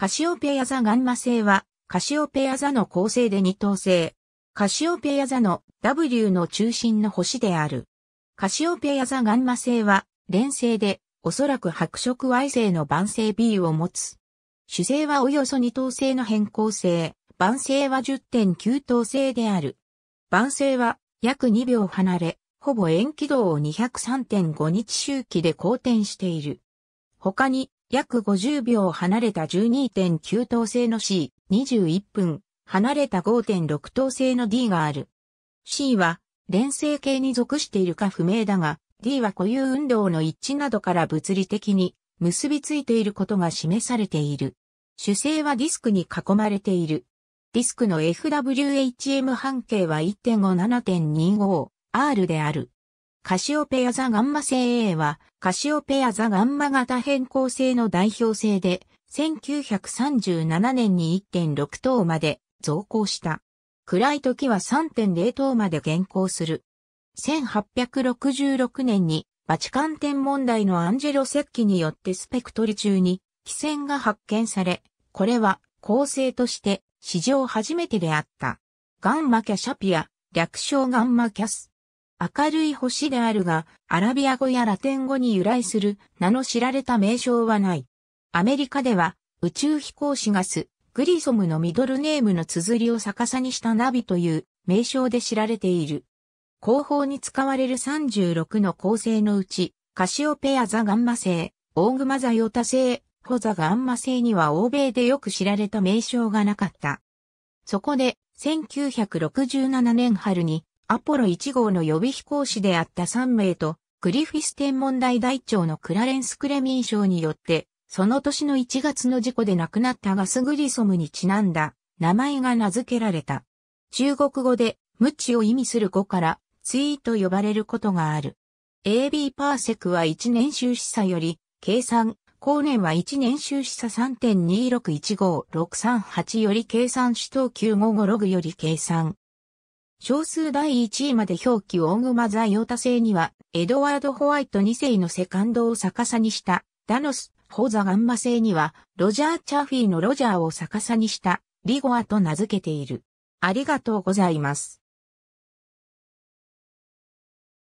カシオペア座ガンマ星は、カシオペア座の構成で二等星。カシオペア座の W の中心の星である。カシオペア座ガンマ星は、連星で、おそらく白色 Y 星の晩星 B を持つ。主星はおよそ二等星の変更星、晩星は10.9等星である。晩星は約2秒離れ、ほぼ円軌道を203.5日周期で公転している。他に約50秒離れた12.9等星の C、21分、離れた5.6等星の D がある。C は、連星形に属しているか不明だが、D は固有運動の一致などから物理的に結びついていることが示されている。主性はディスクに囲まれている。ディスクの FWHM 半径は 1.57.25R である。カシオペア座ガンマ星 A は、カシオペア座ガンマ型変更性の代表性で、1937年に1.6等まで増高した。暗い時は3.0等まで減降する。1866年に、バチカン天文台のアンジェロ石器によってスペクトリ中に、気線が発見され、これは、恒星として、史上初めてであった。ガンマキャシャピア、略称ガンマキャス。明るい星であるが、アラビア語やラテン語に由来する名の知られた名称はない。アメリカでは、宇宙飛行士ガス、グリソムのミドルネームの綴りを逆さにしたナビという名称で知られている。後方に使われる36の構成のうち、カシオペア座ガンマ星、オーグマ座ヨタ星、ホザガンマ星には欧米でよく知られた名称がなかった。そこで、1967年春にアポロ1号の予備飛行士であった3名と、グリフィス天文台台長のクラレンス・クレミン賞によって、その年の1月の事故で亡くなったガスグリソムにちなんだ名前が名付けられた。中国語で無知を意味する語からツイーと呼ばれることがある。AB パーセクは1年収支差より、計算、後年は1年収支差3.2615638より計算首等955ログより計算、少数第1位まで表記を大熊座ヨタ製には、エドワード・ホワイト2世のセカンドを逆さにした、ダノス、ホザ・ガンマ製には、ロジャー・チャーフィーのロジャーを逆さにした、リゴアと名付けている。ありがとうございます。